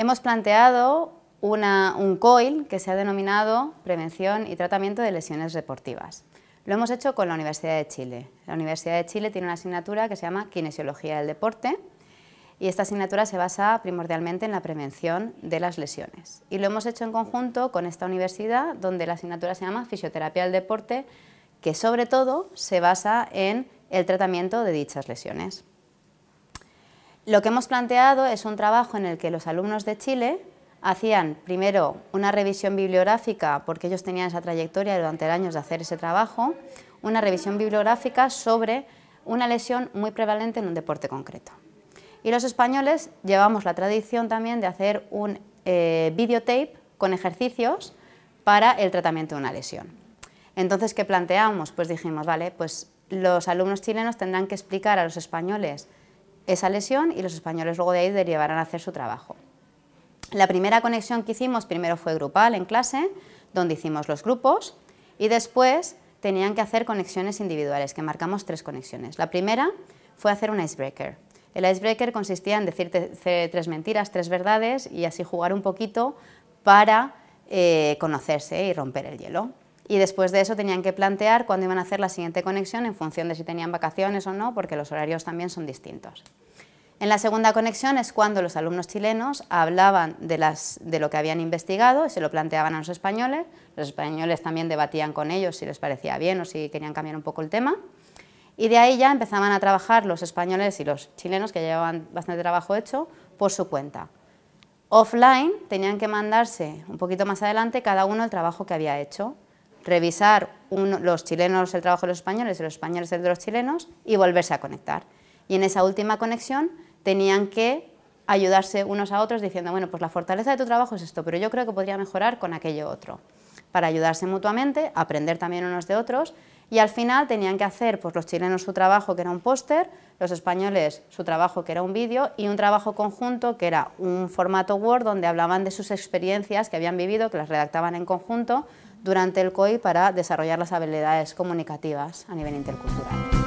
Hemos planteado un COIL que se ha denominado Prevención y Tratamiento de Lesiones Deportivas. Lo hemos hecho con la Universidad de Chile. La Universidad de Chile tiene una asignatura que se llama Kinesiología del Deporte y esta asignatura se basa primordialmente en la prevención de las lesiones. Y lo hemos hecho en conjunto con esta universidad donde la asignatura se llama Fisioterapia del Deporte que sobre todo se basa en el tratamiento de dichas lesiones. Lo que hemos planteado es un trabajo en el que los alumnos de Chile hacían primero una revisión bibliográfica, porque ellos tenían esa trayectoria durante años de hacer ese trabajo, una revisión bibliográfica sobre una lesión muy prevalente en un deporte concreto. Y los españoles llevamos la tradición también de hacer un eh, videotape con ejercicios para el tratamiento de una lesión. Entonces, ¿qué planteamos? Pues dijimos, vale, pues los alumnos chilenos tendrán que explicar a los españoles esa lesión y los españoles luego de ahí derivarán a hacer su trabajo. La primera conexión que hicimos primero fue grupal en clase, donde hicimos los grupos y después tenían que hacer conexiones individuales, que marcamos tres conexiones. La primera fue hacer un icebreaker. El icebreaker consistía en decir tres mentiras, tres verdades y así jugar un poquito para eh, conocerse y romper el hielo y después de eso tenían que plantear cuándo iban a hacer la siguiente conexión en función de si tenían vacaciones o no, porque los horarios también son distintos. En la segunda conexión es cuando los alumnos chilenos hablaban de, lo que habían investigado y se lo planteaban a los españoles. Los españoles también debatían con ellos si les parecía bien o si querían cambiar un poco el tema. Y de ahí ya empezaban a trabajar los españoles y los chilenos, que llevaban bastante trabajo hecho, por su cuenta. Offline tenían que mandarse un poquito más adelante cada uno el trabajo que había hecho revisar los chilenos el trabajo de los españoles y los españoles el de los chilenos y volverse a conectar. Y en esa última conexión tenían que ayudarse unos a otros diciendo, bueno, pues la fortaleza de tu trabajo es esto, pero yo creo que podría mejorar con aquello otro, para ayudarse mutuamente, aprender también unos de otros y al final tenían que hacer pues, los chilenos su trabajo que era un póster, los españoles su trabajo que era un vídeo y un trabajo conjunto que era un formato Word donde hablaban de sus experiencias que habían vivido, que las redactaban en conjunto durante el COI para desarrollar las habilidades comunicativas a nivel intercultural.